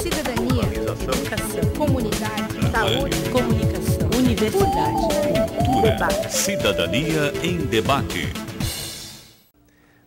cidadania, educação, comunidade, é? saúde, comunicação, universidade, cultura, cidadania em debate.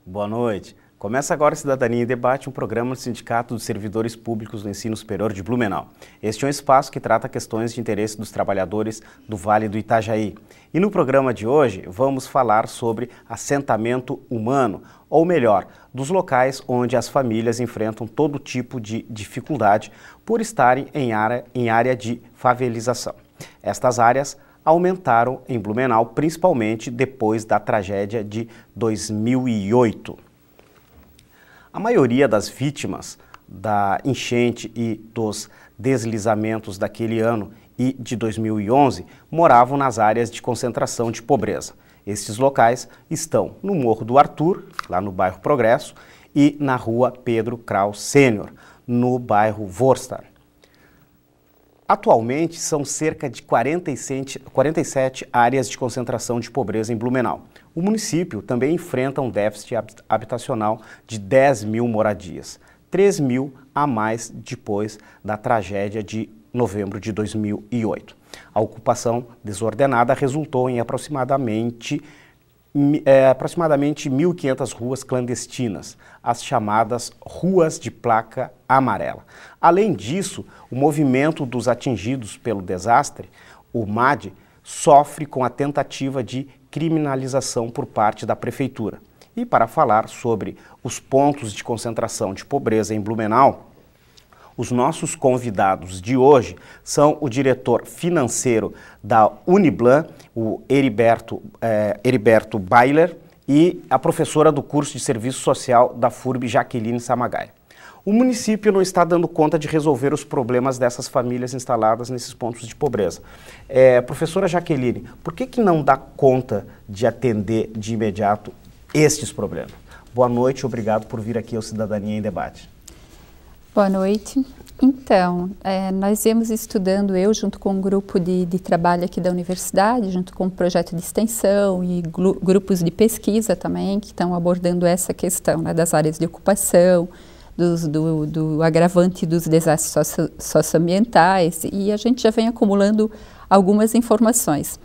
Boa noite. Começa agora Cidadania em Debate, um programa do Sindicato dos Servidores Públicos do Ensino Superior de Blumenau. Este é um espaço que trata questões de interesse dos trabalhadores do Vale do Itajaí. E no programa de hoje vamos falar sobre assentamento humano, ou melhor, dos locais onde as famílias enfrentam todo tipo de dificuldade por estarem em área, em área de favelização. Estas áreas aumentaram em Blumenau, principalmente depois da tragédia de 2008. A maioria das vítimas da enchente e dos deslizamentos daquele ano e de 2011 moravam nas áreas de concentração de pobreza. Estes locais estão no Morro do Arthur, lá no bairro Progresso, e na rua Pedro Kraus Sênior, no bairro Vorstadt. Atualmente, são cerca de 47, 47 áreas de concentração de pobreza em Blumenau. O município também enfrenta um déficit habitacional de 10 mil moradias, 3 mil a mais depois da tragédia de novembro de 2008. A ocupação desordenada resultou em aproximadamente é, aproximadamente 1.500 ruas clandestinas, as chamadas ruas de placa amarela. Além disso, o movimento dos atingidos pelo desastre, o MAD, sofre com a tentativa de criminalização por parte da prefeitura. E para falar sobre os pontos de concentração de pobreza em Blumenau, os nossos convidados de hoje são o diretor financeiro da Uniblan, o Heriberto, eh, Heriberto Bailer, e a professora do curso de serviço social da FURB, Jaqueline Samagai. O município não está dando conta de resolver os problemas dessas famílias instaladas nesses pontos de pobreza. É, professora Jaqueline, por que, que não dá conta de atender de imediato estes problemas? Boa noite, obrigado por vir aqui ao Cidadania em Debate. Boa noite. Então, é, nós viemos estudando, eu junto com um grupo de, de, trabalho aqui da universidade, junto com um projeto de extensão e glu, grupos de pesquisa também, que estão abordando essa questão né, das áreas de ocupação, dos, do, do, agravante dos desastres socio, socioambientais, e a gente já vem acumulando algumas informações.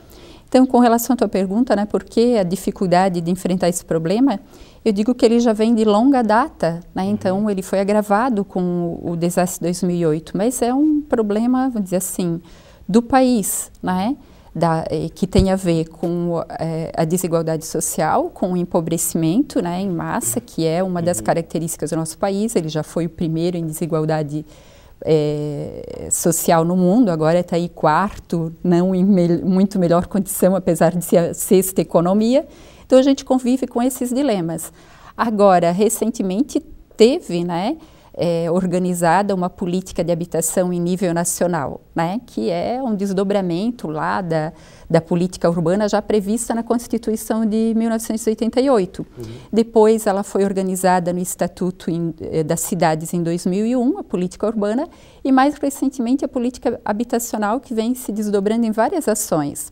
Então, com relação à tua pergunta, né, por que a dificuldade de enfrentar esse problema, eu digo que ele já vem de longa data, né? Uhum. Então, ele foi agravado com o, desastre de 2008, mas é um problema, vamos dizer assim, do país, né? Da, eh, que tem a ver com é, a desigualdade social, com o empobrecimento né, em massa, uhum. que é uma das uhum. características do nosso país. Ele já foi o primeiro em desigualdade social é, social no mundo, agora está aí quarto, não em me muito melhor condição, apesar de ser a sexta economia. Então a gente convive com esses dilemas. Agora, recentemente teve, né? é, organizada uma política de habitação em nível nacional, né, que é um desdobramento lá da, da política urbana já prevista na Constituição de 1988. Uhum. Depois ela foi organizada no Estatuto em, eh, das Cidades em 2001, a política urbana, e mais recentemente a política habitacional que vem se desdobrando em várias ações,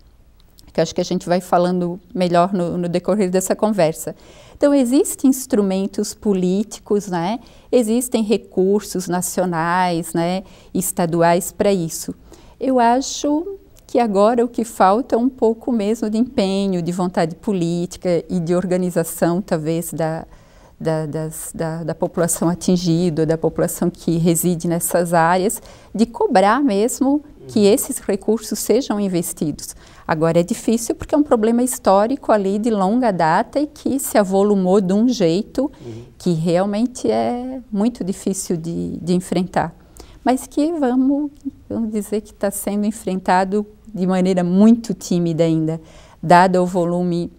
que acho que a gente vai falando melhor no, no decorrer dessa conversa. Então, existem instrumentos políticos, né? existem recursos nacionais, né? estaduais para isso. Eu acho que agora o que falta é um pouco mesmo de empenho, de vontade política e de organização, talvez, da, da, das, da, da, população atingida, da população que reside nessas áreas, de cobrar mesmo que esses recursos sejam investidos. Agora é difícil porque é um problema histórico ali de longa data e que se avolumou de um jeito uhum. que realmente é muito difícil de, de enfrentar. Mas que vamos, vamos dizer que está sendo enfrentado de maneira muito tímida ainda, dado o volume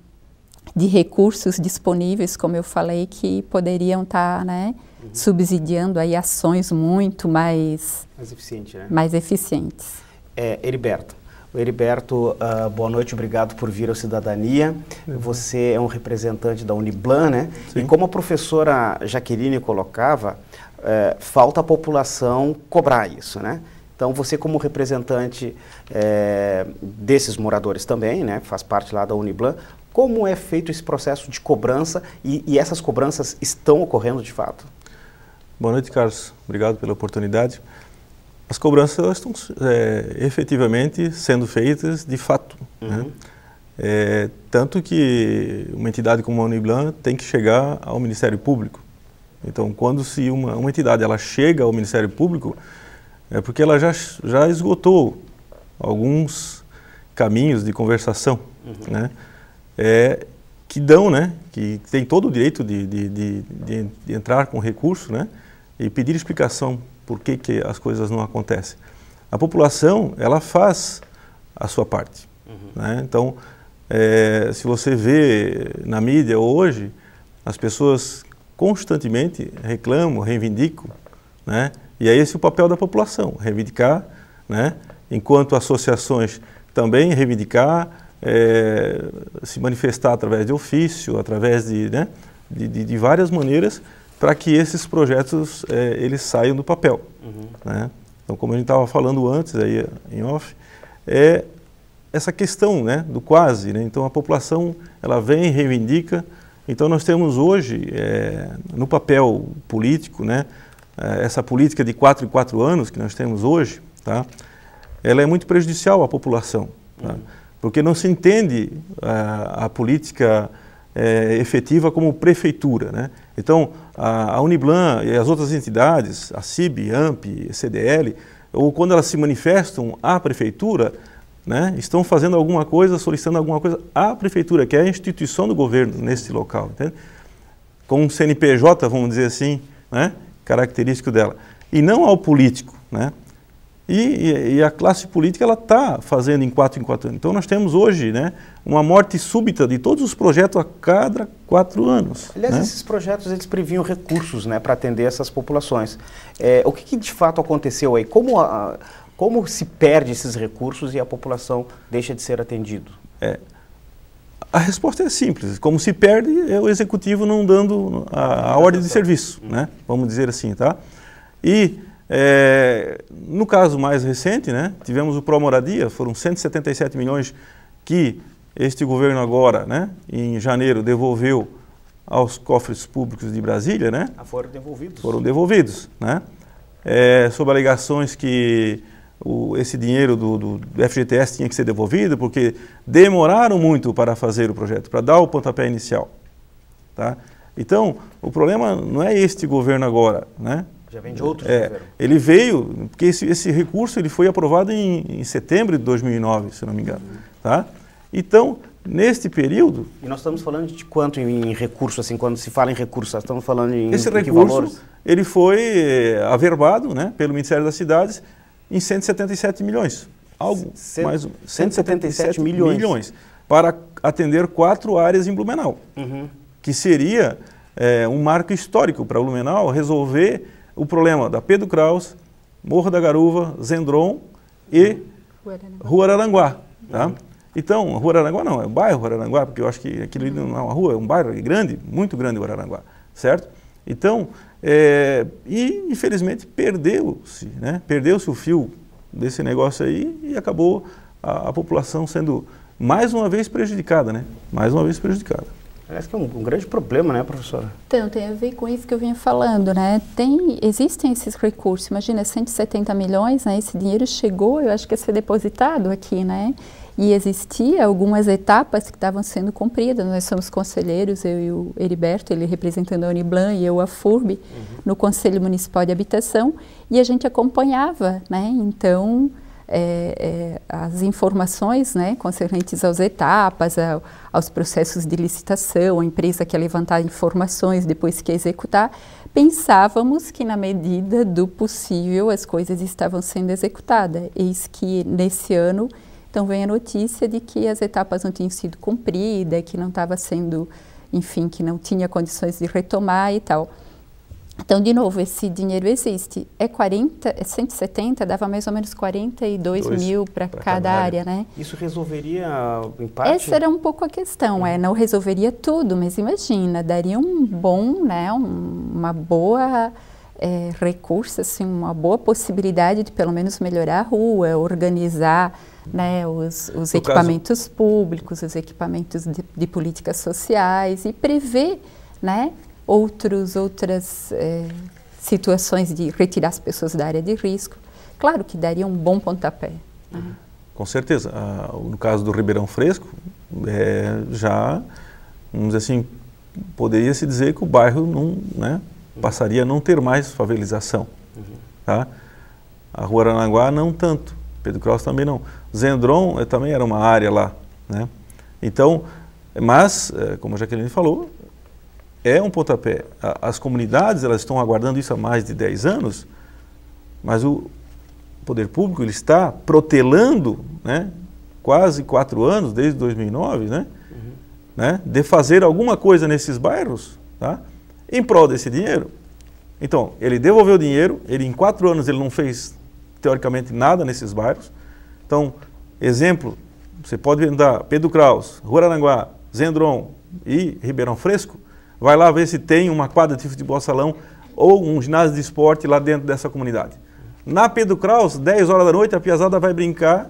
de recursos disponíveis, como eu falei, que poderiam estar tá, né, subsidiando aí ações muito mais, mais, eficiente, né? mais eficientes. É, Heriberto, Heriberto, uh, boa noite, obrigado por vir ao Cidadania. Uhum. Você é um representante da Uniblan, né? Sim. E como a professora Jaqueline colocava, uh, falta a população cobrar isso, né? Então, você como representante uh, desses moradores também, né? Faz parte lá da Uniblan. Como é feito esse processo de cobrança e, e essas cobranças estão ocorrendo de fato? Boa noite, Carlos. Obrigado pela oportunidade. As cobranças estão é, efetivamente sendo feitas de fato. Né? Uhum. Né? É, tanto que uma entidade como a Uniblan tem que chegar ao Ministério Público. Então, quando se uma, uma entidade ela chega ao Ministério Público, é porque ela já, já esgotou alguns caminhos de conversação, uhum. né? É, que dão, né? Que tem todo o direito de, de, de, de entrar com recurso, né? e pedir explicação por que, que as coisas não acontecem. A população, ela faz a sua parte. Uhum. Né? Então, é, se você vê na mídia hoje, as pessoas constantemente reclamam, reivindicam, né? e é esse o papel da população, reivindicar, né? enquanto associações também reivindicar, é, se manifestar através de ofício, através de, né? de, de, de várias maneiras para que esses projetos é, eles saiam do papel. Uhum. Né? Então, como a gente estava falando antes aí em off, é essa questão né, do quase. Né? Então, a população ela vem reivindica. Então, nós temos hoje é, no papel político, né, é, essa política de quatro em quatro anos que nós temos hoje, tá? Ela é muito prejudicial à população, tá? uhum. porque não se entende a, é, a política é, efetiva como prefeitura. Né? Então, a, a Uniblan e as outras entidades, a CIB, AMP, CDL, ou quando elas se manifestam à prefeitura, né, estão fazendo alguma coisa, solicitando alguma coisa à prefeitura, que é a instituição do governo nesse local, entende? com um CNPJ, vamos dizer assim, né, característico dela, e não ao político. Né? E, e, a classe política ela está fazendo em quatro em quatro anos. Então nós temos hoje né, uma morte súbita de todos os projetos a cada quatro anos. Aliás, né? esses projetos eles previam recursos né, para atender essas populações. É, o que, que, de fato aconteceu aí? Como, a, como se perde esses recursos e a população deixa de ser atendido? É, a resposta é simples. Como se perde é o executivo não dando a, a ordem de serviço, né? vamos dizer assim. Tá? E é, no caso mais recente, né, tivemos o Pro Moradia, foram 177 milhões que este governo agora, né, em janeiro, devolveu aos cofres públicos de Brasília, né? Ah, foram devolvidos. Foram devolvidos, né? É, sob alegações que o, esse dinheiro do, do, FGTS tinha que ser devolvido porque demoraram muito para fazer o projeto, para dar o pontapé inicial, tá? Então, o problema não é este governo agora, né? Já vem de outro é, governo. Ele veio, porque esse, esse, recurso ele foi aprovado em, em, setembro de 2009, se não me engano. Uhum. Tá? Então, neste período... E nós estamos falando de quanto em, em recurso, assim, quando se fala em recurso, estamos falando em Esse em recurso, ele foi eh, averbado né, pelo Ministério das Cidades em 177 milhões. Algo C mais 177, 177 milhões. milhões. Para atender quatro áreas em Blumenau, uhum. que seria eh, um marco histórico para Blumenau resolver o problema da Pedro Kraus, Morro da Garuva, Zendron e Rua Araranguá. Tá? Então, Rua Araranguá não, é o bairro Araranguá, porque eu acho que aquilo não é uma rua, é um bairro grande, muito grande o Araranguá, certo? Então, é, e infelizmente perdeu-se, né? Perdeu-se o fio desse negócio aí e acabou a, a população sendo mais uma vez prejudicada, né? Mais uma vez prejudicada. Parece que é um, um, grande problema, né, professora? Então, tem a ver com isso que eu vinha falando, né? Tem, existem esses recursos, imagina, 170 milhões, né? Esse dinheiro chegou, eu acho que ia ser depositado aqui, né? E existia algumas etapas que estavam sendo cumpridas. Nós somos conselheiros, eu e o Heriberto, ele representando a Uniblan e eu a FURB, uhum. no Conselho Municipal de Habitação, e a gente acompanhava, né? Então, é, é, as informações né, concernentes às etapas, aos processos de licitação, a empresa quer levantar informações depois que executar, pensávamos que na medida do possível as coisas estavam sendo executadas. Eis que nesse ano então vem a notícia de que as etapas não tinham sido cumpridas, que não estava sendo, enfim, que não tinha condições de retomar e tal. Então, de novo, esse dinheiro existe. É 40, é 170, dava mais ou menos 42 Dois mil para cada, cada área. área, né? Isso resolveria em parte? Essa era um pouco a questão, é. é não resolveria tudo, mas imagina, daria um bom, né, um, uma boa é, recurso, assim, uma boa possibilidade de pelo menos melhorar a rua, organizar né, os, os equipamentos caso... públicos, os equipamentos de, de políticas sociais e prever né, outros, outras é, situações de retirar as pessoas da área de risco. Claro que daria um bom pontapé. Uhum. Com certeza. Ah, no caso do Ribeirão Fresco, é, já, vamos dizer assim, poderia se dizer que o bairro não, né, passaria a não ter mais favelização. Uhum. Tá? A Rua Aranaguá não tanto, Pedro Cross também não. Zendron eh, também era uma área lá. Né? Então, mas, como a Jaqueline falou, é um pontapé. As comunidades elas estão aguardando isso há mais de 10 anos, mas o poder público ele está protelando, né, quase quatro anos, desde 2009, né, uhum. né, de fazer alguma coisa nesses bairros, tá, em prol desse dinheiro. Então, ele devolveu o dinheiro, ele em quatro anos ele não fez, teoricamente, nada nesses bairros. Então, exemplo, você pode andar Pedro Kraus, Ruaranguá, Zendron e Ribeirão Fresco, vai lá ver se tem uma quadra de futebol salão ou um ginásio de esporte lá dentro dessa comunidade. Na Pedro Kraus, 10 horas da noite, a piazada vai brincar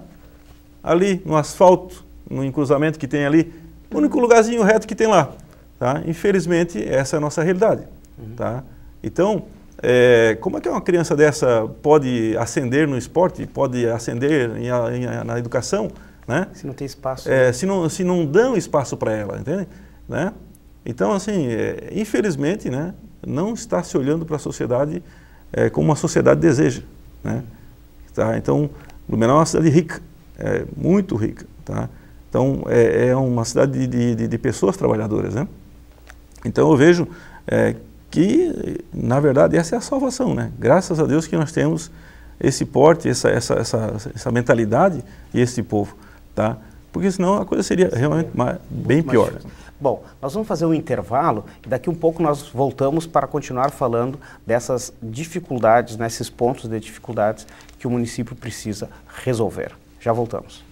ali no asfalto, no encruzamento que tem ali, o único lugarzinho reto que tem lá. Tá? Infelizmente, essa é a nossa realidade. Uhum. Tá? Então, é, como é que uma criança dessa pode ascender no esporte, pode ascender em, em, na educação? Né? Se não tem espaço. É, né? se, não, se não dão espaço para ela, entende? Né? Então, assim, é, infelizmente, né, não está se olhando para a sociedade é, como a sociedade deseja. Né? Tá? Então, Blumenau é uma cidade rica, é, muito rica. Tá? Então, é, é uma cidade de, de, de, pessoas trabalhadoras. Né? Então, eu vejo é, que, na verdade, essa é a salvação. Né? Graças a Deus que nós temos esse porte, essa, essa, essa, essa mentalidade e esse povo. Tá? Porque senão a coisa seria realmente é. mais, bem pior. Mais Bom, nós vamos fazer um intervalo e daqui um pouco nós voltamos para continuar falando dessas dificuldades, nesses né, pontos de dificuldades que o município precisa resolver. Já voltamos.